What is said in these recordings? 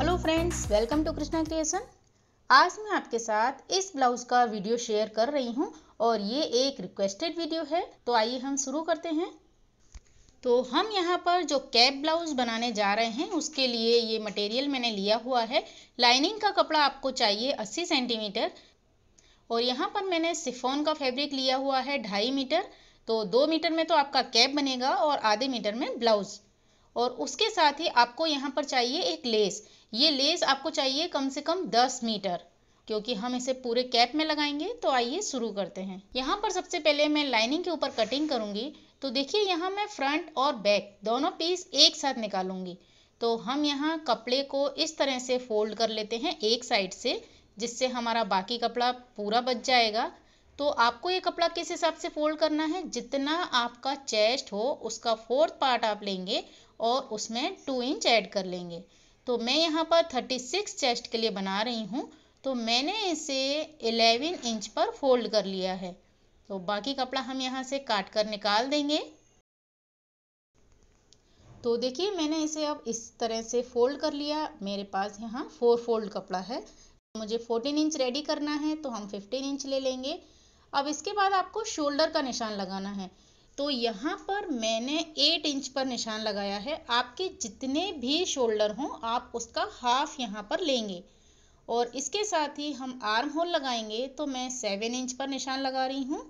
hello friends welcome to Krishna creation आज मैं आपके साथ इस ब्लाउज का वीडियो शेयर कर रही हूँ और ये एक रिक्वेस्टेड वीडियो है तो आइए हम शुरू करते हैं तो हम यहाँ पर जो कैप ब्लाउज बनाने जा रहे हैं उसके लिए ये मटेरियल मैंने लिया हुआ है लाइनिंग का कपड़ा आपको चाहिए 80 सेंटीमीटर और यहाँ पर मैंने सिफोन का फैब्रिक लिया हुआ है ढाई मीटर तो दो मीटर में तो आपका कैप बनेगा और आधे मीटर में ब्लाउज़ और उसके साथ ही आपको यहाँ पर चाहिए एक लेस ये लेस आपको चाहिए कम से कम दस मीटर क्योंकि हम इसे पूरे कैप में लगाएंगे तो आइए शुरू करते हैं यहाँ पर सबसे पहले मैं लाइनिंग के ऊपर कटिंग करूँगी तो देखिए यहाँ मैं फ्रंट और बैक दोनों पीस एक साथ निकालूंगी तो हम यहाँ कपड़े को इस तरह से फोल्ड कर लेते हैं एक साइड से जिससे हमारा बाकी कपड़ा पूरा बच जाएगा तो आपको ये कपड़ा किस हिसाब से फोल्ड करना है जितना आपका चेस्ट हो उसका फोर्थ पार्ट आप लेंगे और उसमें टू इंच ऐड कर लेंगे तो मैं यहाँ पर थर्टी सिक्स चेस्ट के लिए बना रही हूँ तो मैंने इसे एलेवन इंच पर फोल्ड कर लिया है तो बाकी कपड़ा हम यहाँ से काट कर निकाल देंगे तो देखिए मैंने इसे अब इस तरह से फोल्ड कर लिया मेरे पास यहाँ फोर फोल्ड कपड़ा है मुझे 14 इंच रेडी करना है तो हम 15 इंच ले लेंगे अब इसके बाद आपको शोल्डर का निशान लगाना है तो यहाँ पर मैंने एट इंच पर निशान लगाया है आपके जितने भी शोल्डर हों आप उसका हाफ यहाँ पर लेंगे और इसके साथ ही हम आर्म होल लगाएंगे तो मैं सेवन इंच पर निशान लगा रही हूँ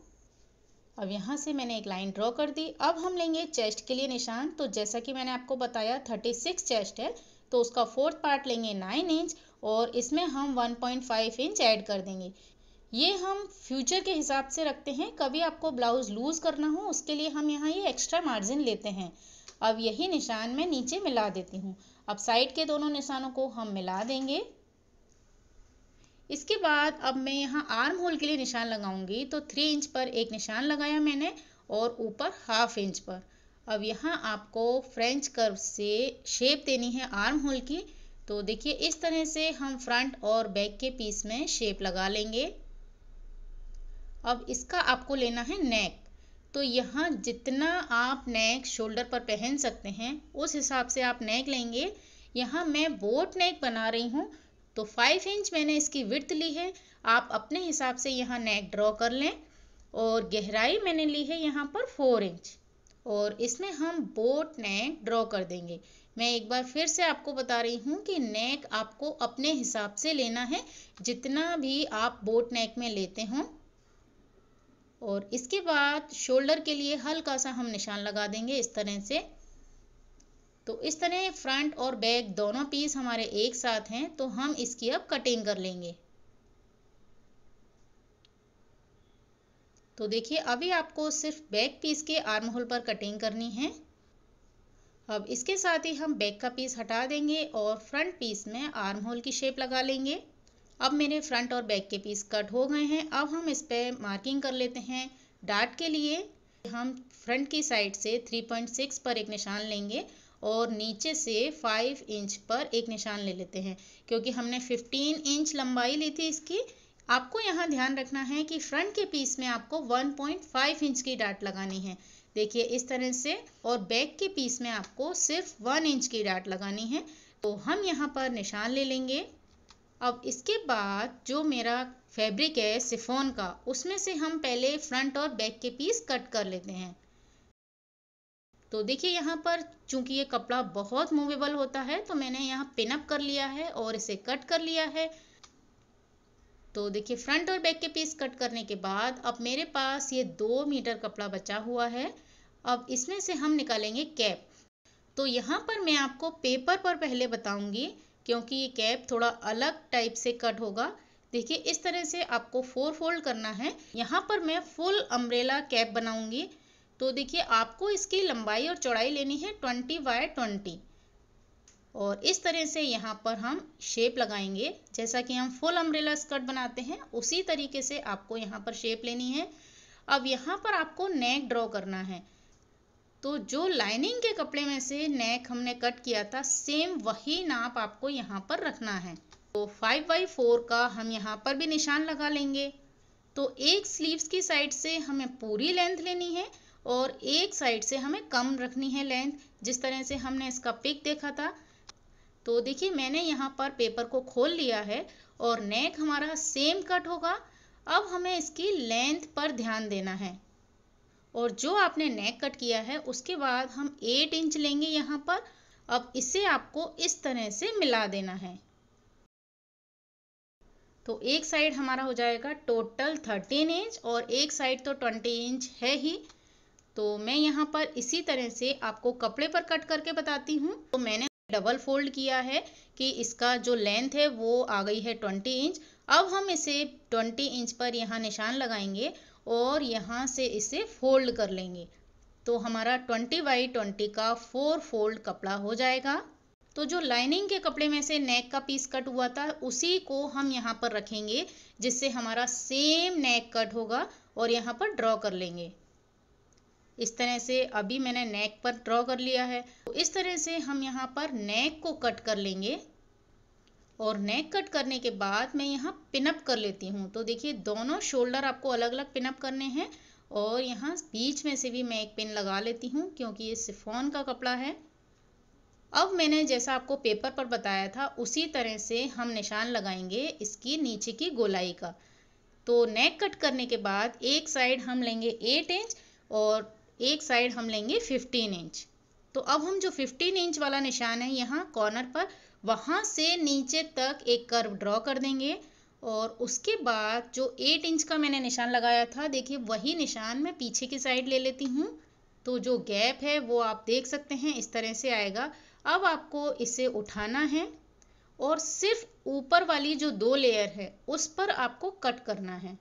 अब यहाँ से मैंने एक लाइन ड्रॉ कर दी अब हम लेंगे चेस्ट के लिए निशान तो जैसा कि मैंने आपको बताया थर्टी सिक्स चेस्ट है तो उसका फोर्थ पार्ट लेंगे नाइन इंच और इसमें हम one point five inch add कर देंगे ये हम फ्यूचर के हिसाब से रखते हैं कभी आपको ब्लाउज़ लूज़ करना हो उसके लिए हम यहाँ ये एक्स्ट्रा मार्जिन लेते हैं अब यही निशान मैं नीचे मिला देती हूँ अब साइड के दोनों निशानों को हम मिला देंगे इसके बाद अब मैं यहाँ आर्म होल के लिए निशान लगाऊंगी तो थ्री इंच पर एक निशान लगाया मैंने और ऊपर हाफ इंच पर अब यहाँ आपको फ्रेंच कर्व से शेप देनी है आर्म होल की तो देखिए इस तरह से हम फ्रंट और बैक के पीस में शेप लगा लेंगे अब इसका आपको लेना है नेक तो यहाँ जितना आप नेक शोल्डर पर पहन सकते हैं उस हिसाब से आप नेक लेंगे यहाँ मैं बोट नेक बना रही हूँ तो फाइव इंच मैंने इसकी विर्थ ली है आप अपने हिसाब से यहाँ नेक ड्रॉ कर लें और गहराई मैंने ली है यहाँ पर फोर इंच और इसमें हम बोट नेक ड्रॉ कर देंगे मैं एक बार फिर से आपको बता रही हूँ कि नेक आपको अपने हिसाब से लेना है जितना भी आप बोट नेक में लेते हों और इसके बाद शोल्डर के लिए हल्का सा हम निशान लगा देंगे इस तरह से तो इस तरह फ्रंट और बैक दोनों पीस हमारे एक साथ हैं तो हम इसकी अब कटिंग कर लेंगे तो देखिए अभी आपको सिर्फ बैक पीस के आर्म होल पर कटिंग करनी है अब इसके साथ ही हम बैक का पीस हटा देंगे और फ्रंट पीस में आर्म होल की शेप लगा लेंगे अब मेरे फ्रंट और बैक के पीस कट हो गए हैं अब हम इस पर मार्किंग कर लेते हैं डार्ट के लिए हम फ्रंट की साइड से 3.6 पर एक निशान लेंगे और नीचे से 5 इंच पर एक निशान ले लेते हैं क्योंकि हमने 15 इंच लंबाई ली थी इसकी आपको यहाँ ध्यान रखना है कि फ्रंट के पीस में आपको 1.5 इंच की डाट लगानी है देखिए इस तरह से और बैक के पीस में आपको सिर्फ 1 इंच की डाट लगानी है तो हम यहाँ पर निशान ले लेंगे अब इसके बाद जो मेरा फैब्रिक है सिफोन का उसमें से हम पहले फ्रंट और बैक के पीस कट कर लेते हैं तो देखिए यहाँ पर चूंकि ये कपड़ा बहुत मूवेबल होता है तो मैंने यहाँ पिनअप कर लिया है और इसे कट कर लिया है तो देखिए फ्रंट और बैक के पीस कट करने के बाद अब मेरे पास ये दो मीटर कपड़ा बचा हुआ है अब इसमें से हम निकालेंगे कैप तो यहाँ पर मैं आपको पेपर पर पहले बताऊंगी क्योंकि ये कैप थोड़ा अलग टाइप से कट होगा देखिए इस तरह से आपको फोर फोल्ड करना है यहाँ पर मैं फुल अम्ब्रेला कैप बनाऊंगी तो देखिए आपको इसकी लंबाई और चौड़ाई लेनी है ट्वेंटी बाय ट्वेंटी और इस तरह से यहाँ पर हम शेप लगाएंगे जैसा कि हम फुल अम्ब्रेला स्कर्ट बनाते हैं उसी तरीके से आपको यहाँ पर शेप लेनी है अब यहाँ पर आपको नेक ड्रॉ करना है तो जो लाइनिंग के कपड़े में से नेक हमने कट किया था सेम वही नाप आपको यहाँ पर रखना है तो फाइव बाई फोर का हम यहाँ पर भी निशान लगा लेंगे तो एक स्लीव्स की साइड से हमें पूरी लेंथ लेनी है और एक साइड से हमें कम रखनी है लेंथ जिस तरह से हमने इसका पिक देखा था तो देखिए मैंने यहाँ पर पेपर को खोल लिया है और नेक हमारा सेम कट होगा अब हमें इसकी लेंथ पर ध्यान देना है और जो आपने नेक कट किया है उसके बाद हम एट इंच लेंगे यहाँ पर अब इसे आपको इस तरह से मिला देना है तो एक साइड हमारा हो जाएगा टोटल थर्टीन इंच और एक साइड तो ट्वेंटी इंच है ही तो मैं यहाँ पर इसी तरह से आपको कपड़े पर कट करके बताती हूँ तो मैंने डबल फोल्ड किया है कि इसका जो लेंथ है वो आ गई है ट्वेंटी इंच अब हम इसे ट्वेंटी इंच पर यहाँ निशान लगाएंगे और यहाँ से इसे फोल्ड कर लेंगे तो हमारा ट्वेंटी बाई ट्वेंटी का फोर फोल्ड कपड़ा हो जाएगा तो जो लाइनिंग के कपड़े में से नेक का पीस कट हुआ था उसी को हम यहाँ पर रखेंगे जिससे हमारा सेम नेक कट होगा और यहाँ पर ड्रॉ कर लेंगे इस तरह से अभी मैंने नेक पर ड्रॉ कर लिया है तो इस तरह से हम यहाँ पर नेक को कट कर लेंगे और नेक कट करने के बाद मैं यहाँ पिनअप कर लेती हूँ तो देखिए दोनों शोल्डर आपको अलग अलग पिनअप करने हैं और यहाँ बीच में से भी मैं एक पिन लगा लेती हूँ क्योंकि ये सिफोन का कपड़ा है अब मैंने जैसा आपको पेपर पर बताया था उसी तरह से हम निशान लगाएंगे इसकी नीचे की गोलाई का तो नेक कट करने के बाद एक साइड हम लेंगे एट इंच और एक साइड हम लेंगे फिफ्टीन इंच तो अब हम जो फिफ्टीन इंच वाला निशान है यहाँ कॉर्नर पर वहाँ से नीचे तक एक कर्व ड्रॉ कर देंगे और उसके बाद जो एट इंच का मैंने निशान लगाया था देखिए वही निशान मैं पीछे की साइड ले लेती हूँ तो जो गैप है वो आप देख सकते हैं इस तरह से आएगा अब आपको इसे उठाना है और सिर्फ ऊपर वाली जो दो लेयर है उस पर आपको कट करना है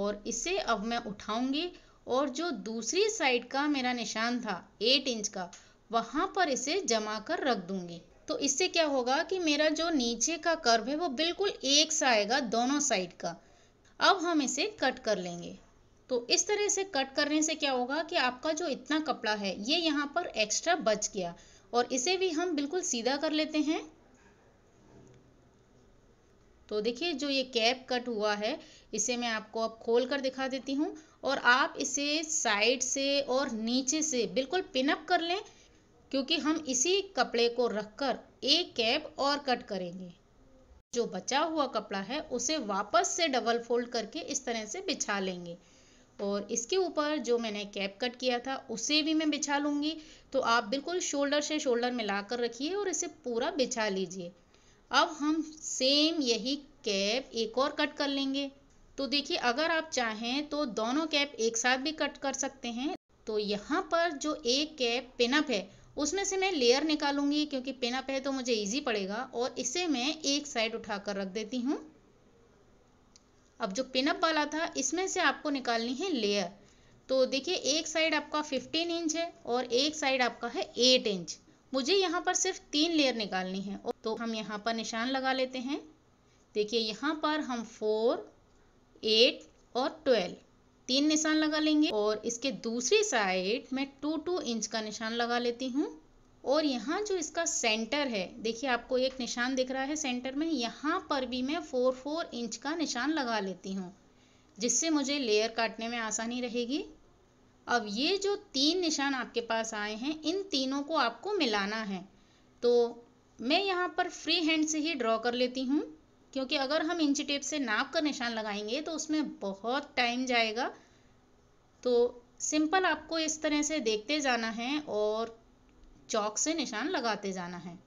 और इसे अब मैं उठाऊंगी और जो दूसरी साइड का मेरा निशान था एट इंच का वहाँ पर इसे जमा कर रख दूंगी तो इससे क्या होगा कि मेरा जो नीचे का कर्व है वो बिल्कुल एक सा आएगा दोनों साइड का अब हम इसे कट कर लेंगे तो इस तरह से कट करने से क्या होगा कि आपका जो इतना कपड़ा है ये यहाँ पर एक्स्ट्रा बच गया और इसे भी हम बिल्कुल सीधा कर लेते हैं तो देखिए जो ये कैप कट हुआ है इसे मैं आपको अब खोल कर दिखा देती हूँ और आप इसे साइड से और नीचे से बिल्कुल पिनअप कर लें क्योंकि हम इसी कपड़े को रखकर एक कैप और कट करेंगे जो बचा हुआ कपड़ा है उसे वापस से डबल फोल्ड करके इस तरह से बिछा लेंगे और इसके ऊपर जो मैंने कैप कट किया था उसे भी मैं बिछा लूँगी तो आप बिल्कुल शोल्डर से शोल्डर मिला कर रखिए और इसे पूरा बिछा लीजिए अब हम सेम यही कैप एक और कट कर लेंगे तो देखिए अगर आप चाहें तो दोनों कैप एक साथ भी कट कर सकते हैं तो यहाँ पर जो एक कैप पिनअप है उसमें से मैं लेयर निकालूंगी क्योंकि पेना पे तो मुझे इजी पड़ेगा और इसे मैं एक साइड उठा कर रख देती हूँ अब जो पिनअप वाला था इसमें से आपको निकालनी है लेयर तो देखिए एक साइड आपका 15 इंच है और एक साइड आपका है 8 इंच मुझे यहाँ पर सिर्फ तीन लेयर निकालनी है तो हम यहाँ पर निशान लगा लेते हैं देखिए यहाँ पर हम फोर एट और ट्वेल्व तीन निशान लगा लेंगे और इसके दूसरी साइड मैं टू टू इंच का निशान लगा लेती हूँ और यहाँ जो इसका सेंटर है देखिए आपको एक निशान दिख रहा है सेंटर में यहाँ पर भी मैं फोर फोर इंच का निशान लगा लेती हूँ जिससे मुझे लेयर काटने में आसानी रहेगी अब ये जो तीन निशान आपके पास आए हैं इन तीनों को आपको मिलाना है तो मैं यहाँ पर फ्री हैंड से ही ड्रॉ कर लेती हूँ क्योंकि अगर हम इंची टेप से नाप का निशान लगाएंगे तो उसमें बहुत टाइम जाएगा तो सिंपल आपको इस तरह से देखते जाना है और चौक से निशान लगाते जाना है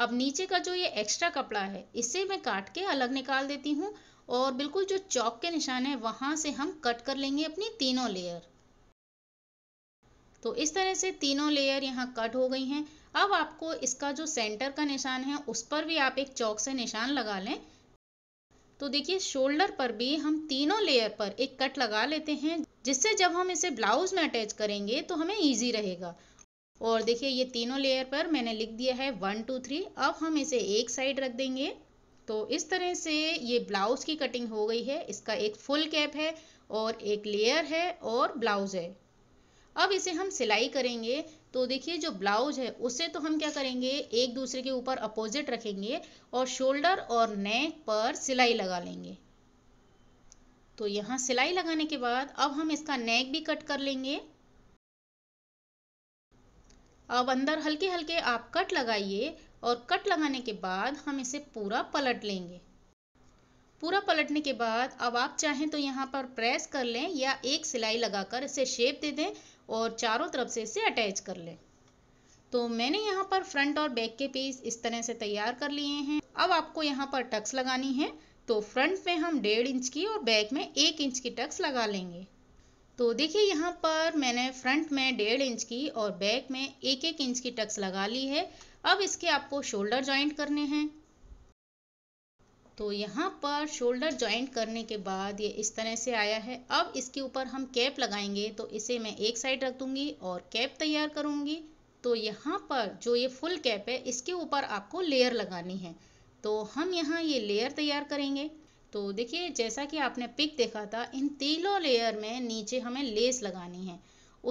अब नीचे का जो ये एक्स्ट्रा कपड़ा है इसे मैं काट के अलग निकाल देती हूँ और बिल्कुल जो चौक के निशान है वहां से हम कट कर लेंगे अपनी तीनों लेयर तो इस तरह से तीनों लेयर यहाँ कट हो गई हैं अब आपको इसका जो सेंटर का निशान है उस पर भी आप एक चौक से निशान लगा लें तो देखिए शोल्डर पर भी हम तीनों लेयर पर एक कट लगा लेते हैं जिससे जब हम इसे ब्लाउज में अटैच करेंगे तो हमें ईजी रहेगा और देखिए ये तीनों लेयर पर मैंने लिख दिया है वन टू थ्री अब हम इसे एक साइड रख देंगे तो इस तरह से ये ब्लाउज की कटिंग हो गई है इसका एक फुल कैप है और एक लेयर है और ब्लाउज है अब इसे हम सिलाई करेंगे तो देखिए जो ब्लाउज है उसे तो हम क्या करेंगे एक दूसरे के ऊपर अपोजिट रखेंगे और शोल्डर और नेक पर सिलाई लगा लेंगे तो यहाँ सिलाई लगाने के बाद अब हम इसका नेक भी कट कर लेंगे अब अंदर हल्के हल्के आप कट लगाइए और कट लगाने के बाद हम इसे पूरा पलट लेंगे पूरा पलटने के बाद अब आप चाहें तो यहाँ पर प्रेस कर लें या एक सिलाई लगाकर इसे शेप दे दें और चारों तरफ से इसे अटैच कर लें तो मैंने यहाँ पर फ्रंट और बैक के पीस इस तरह से तैयार कर लिए हैं अब आपको यहाँ पर टक्स लगानी है तो फ्रंट में हम डेढ़ इंच की और बैक में एक इंच की टक्स लगा लेंगे तो देखिए यहाँ पर मैंने फ्रंट में डेढ़ इंच की और बैक में एक एक इंच की टक्स लगा ली है अब इसके आपको शोल्डर जॉइंट करने हैं तो यहाँ पर शोल्डर जॉइंट करने के बाद ये इस तरह से आया है अब इसके ऊपर हम कैप लगाएंगे तो इसे मैं एक साइड रख दूँगी और कैप तैयार करूँगी तो यहाँ पर जो ये फुल कैप है इसके ऊपर आपको लेयर लगानी है तो हम यहाँ ये लेयर तैयार करेंगे तो देखिए जैसा कि आपने पिक देखा था इन तीनों लेयर में नीचे हमें लेस लगानी है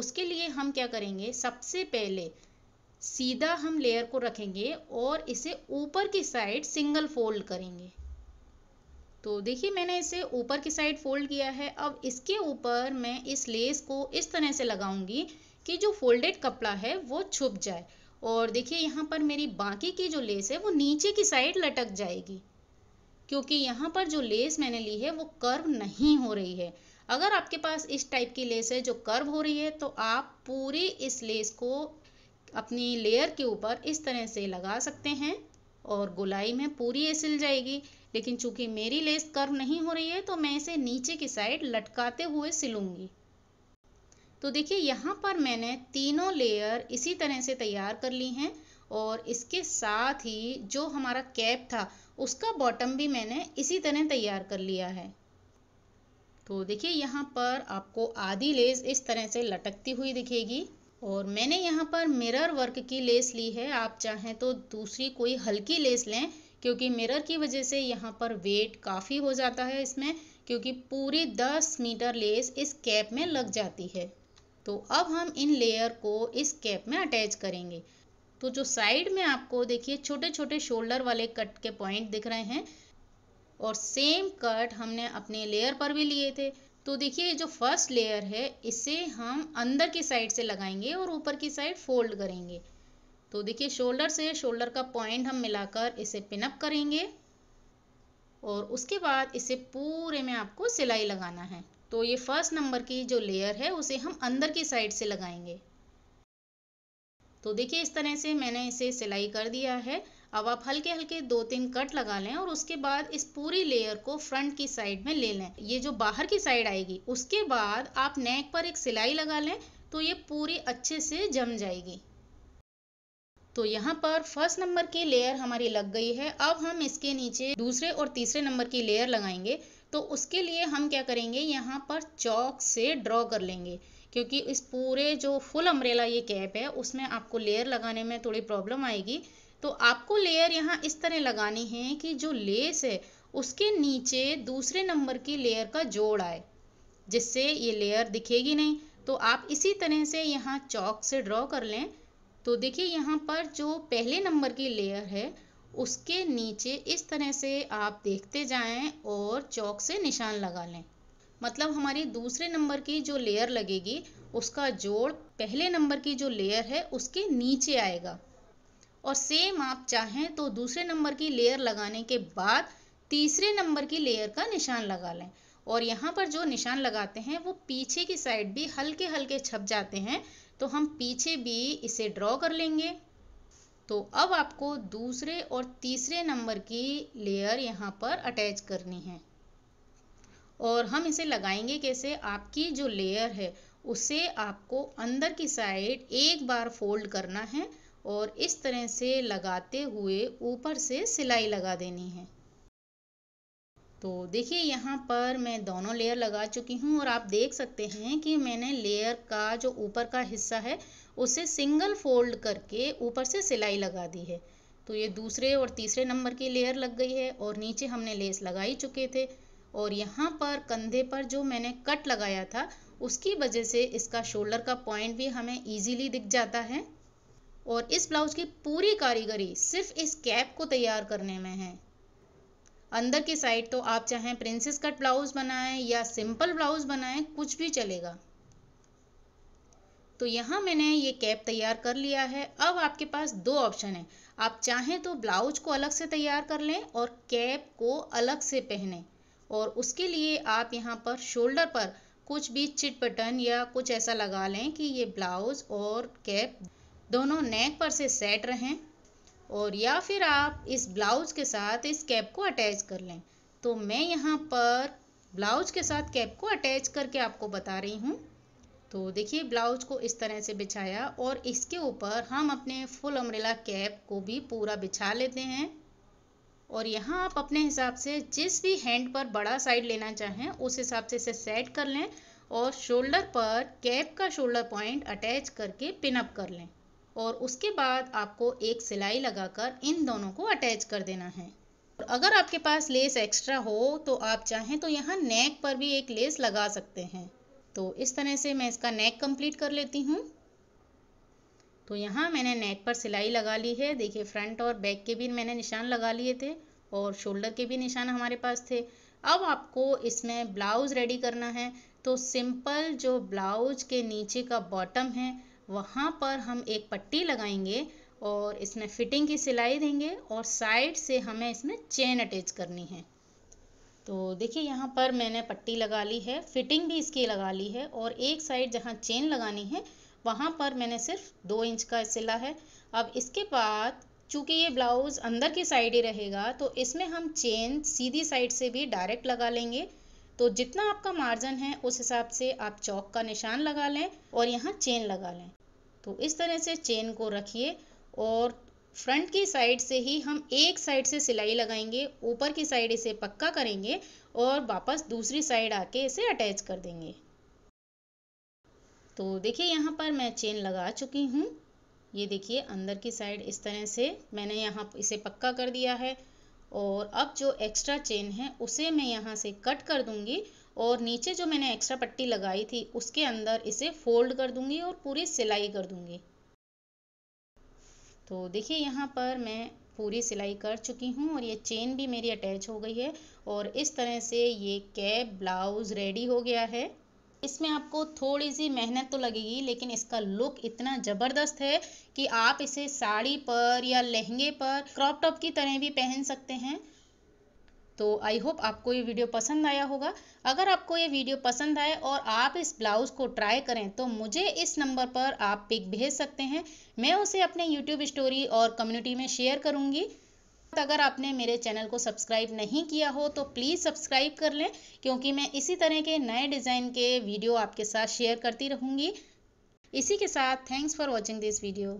उसके लिए हम क्या करेंगे सबसे पहले सीधा हम लेयर को रखेंगे और इसे ऊपर की साइड सिंगल फोल्ड करेंगे तो देखिए मैंने इसे ऊपर की साइड फोल्ड किया है अब इसके ऊपर मैं इस लेस को इस तरह से लगाऊंगी कि जो फोल्डेड कपड़ा है वो छुप जाए और देखिए यहाँ पर मेरी बाकी की जो लेस है वो नीचे की साइड लटक जाएगी क्योंकि यहाँ पर जो लेस मैंने ली है वो कर्व नहीं हो रही है अगर आपके पास इस टाइप की लेस है जो कर्व हो रही है तो आप पूरी इस लेस को अपनी लेयर के ऊपर इस तरह से लगा सकते हैं और गुलाई में पूरी ये सिल जाएगी लेकिन चूंकि मेरी लेस कर्व नहीं हो रही है तो मैं इसे नीचे की साइड लटकाते हुए सिलूंगी तो देखिए यहाँ पर मैंने तीनों लेयर इसी तरह से तैयार कर ली हैं और इसके साथ ही जो हमारा कैप था उसका बॉटम भी मैंने इसी तरह तैयार कर लिया है तो देखिए यहाँ पर आपको आधी लेस इस तरह से लटकती हुई दिखेगी और मैंने यहाँ पर मिरर वर्क की लेस ली है आप चाहें तो दूसरी कोई हल्की लेस लें क्योंकि मिरर की वजह से यहाँ पर वेट काफ़ी हो जाता है इसमें क्योंकि पूरी 10 मीटर लेस इस कैप में लग जाती है तो अब हम इन लेयर को इस कैप में अटैच करेंगे तो जो साइड में आपको देखिए छोटे छोटे शोल्डर वाले कट के पॉइंट दिख रहे हैं और सेम कट हमने अपने लेयर पर भी लिए थे तो देखिए जो फर्स्ट लेयर है इसे हम अंदर की साइड से लगाएंगे और ऊपर की साइड फोल्ड करेंगे तो देखिए शोल्डर से शोल्डर का पॉइंट हम मिलाकर इसे पिनअप करेंगे और उसके बाद इसे पूरे में आपको सिलाई लगाना है तो ये फर्स्ट नंबर की जो लेयर है उसे हम अंदर की साइड से लगाएंगे तो देखिए इस तरह से मैंने इसे सिलाई कर दिया है अब आप हल्के हल्के दो तीन कट लगा लें और उसके बाद इस पूरी लेयर को फ्रंट की साइड में ले लें ये जो बाहर की साइड आएगी उसके बाद आप नेक पर एक सिलाई लगा लें तो ये पूरी अच्छे से जम जाएगी तो यहाँ पर फर्स्ट नंबर की लेयर हमारी लग गई है अब हम इसके नीचे दूसरे और तीसरे नंबर की लेयर लगाएंगे तो उसके लिए हम क्या करेंगे यहाँ पर चौक से ड्रॉ कर लेंगे क्योंकि इस पूरे जो फुल अम्ब्रेला ये कैप है उसमें आपको लेयर लगाने में थोड़ी प्रॉब्लम आएगी तो आपको लेयर यहाँ इस तरह लगानी है कि जो लेस है उसके नीचे दूसरे नंबर की लेयर का जोड़ आए जिससे ये लेयर दिखेगी नहीं तो आप इसी तरह से यहाँ चौक से ड्रॉ कर लें तो देखिए यहाँ पर जो पहले नंबर की लेयर है उसके नीचे इस तरह से आप देखते जाएं और चौक से निशान लगा लें मतलब हमारी दूसरे नंबर की जो लेयर लगेगी उसका जोड़ पहले नंबर की जो लेयर है उसके नीचे आएगा और सेम आप चाहें तो दूसरे नंबर की लेयर लगाने के बाद तीसरे नंबर की लेयर का निशान लगा लें और यहाँ पर जो निशान लगाते हैं वो पीछे की साइड भी हल्के हल्के छप जाते हैं तो हम पीछे भी इसे ड्रॉ कर लेंगे तो अब आपको दूसरे और तीसरे नंबर की लेयर यहाँ पर अटैच करनी है और हम इसे लगाएंगे कैसे आपकी जो लेयर है उसे आपको अंदर की साइड एक बार फोल्ड करना है और इस तरह से लगाते हुए ऊपर से सिलाई लगा देनी है तो देखिए यहाँ पर मैं दोनों लेयर लगा चुकी हूँ और आप देख सकते हैं कि मैंने लेयर का जो ऊपर का हिस्सा है उसे सिंगल फोल्ड करके ऊपर से सिलाई लगा दी है तो ये दूसरे और तीसरे नंबर की लेयर लग गई है और नीचे हमने लेस लगा ही चुके थे और यहाँ पर कंधे पर जो मैंने कट लगाया था उसकी वजह से इसका शोल्डर का पॉइंट भी हमें इजीली दिख जाता है और इस ब्लाउज की पूरी कारीगरी सिर्फ इस कैप को तैयार करने में है अंदर की साइड तो आप चाहें प्रिंसेस कट ब्लाउज बनाएं या सिंपल ब्लाउज बनाएं कुछ भी चलेगा तो यहाँ मैंने ये कैप तैयार कर लिया है अब आपके पास दो ऑप्शन है आप चाहें तो ब्लाउज को अलग से तैयार कर लें और कैप को अलग से पहने और उसके लिए आप यहाँ पर शोल्डर पर कुछ भी चिट बटन या कुछ ऐसा लगा लें कि ये ब्लाउज और कैप दोनों नेक पर से सेट रहें और या फिर आप इस ब्लाउज के साथ इस कैप को अटैच कर लें तो मैं यहाँ पर ब्लाउज के साथ कैप को अटैच करके आपको बता रही हूँ तो देखिए ब्लाउज को इस तरह से बिछाया और इसके ऊपर हम अपने फुल अम्ब्रेला कैप को भी पूरा बिछा लेते हैं और यहाँ आप अपने हिसाब से जिस भी हैंड पर बड़ा साइड लेना चाहें उस हिसाब से इसे सेट कर लें और शोल्डर पर कैप का शोल्डर पॉइंट अटैच करके पिनअप कर लें और उसके बाद आपको एक सिलाई लगाकर इन दोनों को अटैच कर देना है और अगर आपके पास लेस एक्स्ट्रा हो तो आप चाहें तो यहाँ नेक पर भी एक लेस लगा सकते हैं तो इस तरह से मैं इसका नेक कंप्लीट कर लेती हूँ तो यहाँ मैंने नेक पर सिलाई लगा ली है देखिए फ्रंट और बैक के भी मैंने निशान लगा लिए थे और शोल्डर के भी निशान हमारे पास थे अब आपको इसमें ब्लाउज़ रेडी करना है तो सिंपल जो ब्लाउज के नीचे का बॉटम है वहाँ पर हम एक पट्टी लगाएंगे और इसमें फिटिंग की सिलाई देंगे और साइड से हमें इसमें चेन अटैच करनी है तो देखिए यहाँ पर मैंने पट्टी लगा ली है फिटिंग भी इसकी लगा ली है और एक साइड जहाँ चेन लगानी है वहाँ पर मैंने सिर्फ दो इंच का सिला है अब इसके बाद चूँकि ये ब्लाउज़ अंदर की साइड ही रहेगा तो इसमें हम चेन सीधी साइड से भी डायरेक्ट लगा लेंगे तो जितना आपका मार्जिन है उस हिसाब से आप चौक का निशान लगा लें और यहाँ चेन लगा लें तो इस तरह से चेन को रखिए और फ्रंट की साइड से ही हम एक साइड से सिलाई लगाएंगे ऊपर की साइड इसे पक्का करेंगे और वापस दूसरी साइड आके इसे अटैच कर देंगे तो देखिए यहाँ पर मैं चेन लगा चुकी हूँ ये देखिए अंदर की साइड इस तरह से मैंने यहाँ इसे पक्का कर दिया है और अब जो एक्स्ट्रा चेन है उसे मैं यहाँ से कट कर दूँगी और नीचे जो मैंने एक्स्ट्रा पट्टी लगाई थी उसके अंदर इसे फोल्ड कर दूंगी और पूरी सिलाई कर दूंगी तो देखिए यहाँ पर मैं पूरी सिलाई कर चुकी हूँ और ये चेन भी मेरी अटैच हो गई है और इस तरह से ये कैप ब्लाउज़ रेडी हो गया है इसमें आपको थोड़ी सी मेहनत तो लगेगी लेकिन इसका लुक इतना ज़बरदस्त है कि आप इसे साड़ी पर या लहंगे पर क्रॉप टॉप की तरह भी पहन सकते हैं तो आई होप आपको ये वीडियो पसंद आया होगा अगर आपको ये वीडियो पसंद आए और आप इस ब्लाउज़ को ट्राई करें तो मुझे इस नंबर पर आप पिक भेज सकते हैं मैं उसे अपने यूट्यूब स्टोरी और कम्युनिटी में शेयर करूँगी अगर आपने मेरे चैनल को सब्सक्राइब नहीं किया हो तो प्लीज़ सब्सक्राइब कर लें क्योंकि मैं इसी तरह के नए डिज़ाइन के वीडियो आपके साथ शेयर करती रहूँगी इसी के साथ thanks for watching this video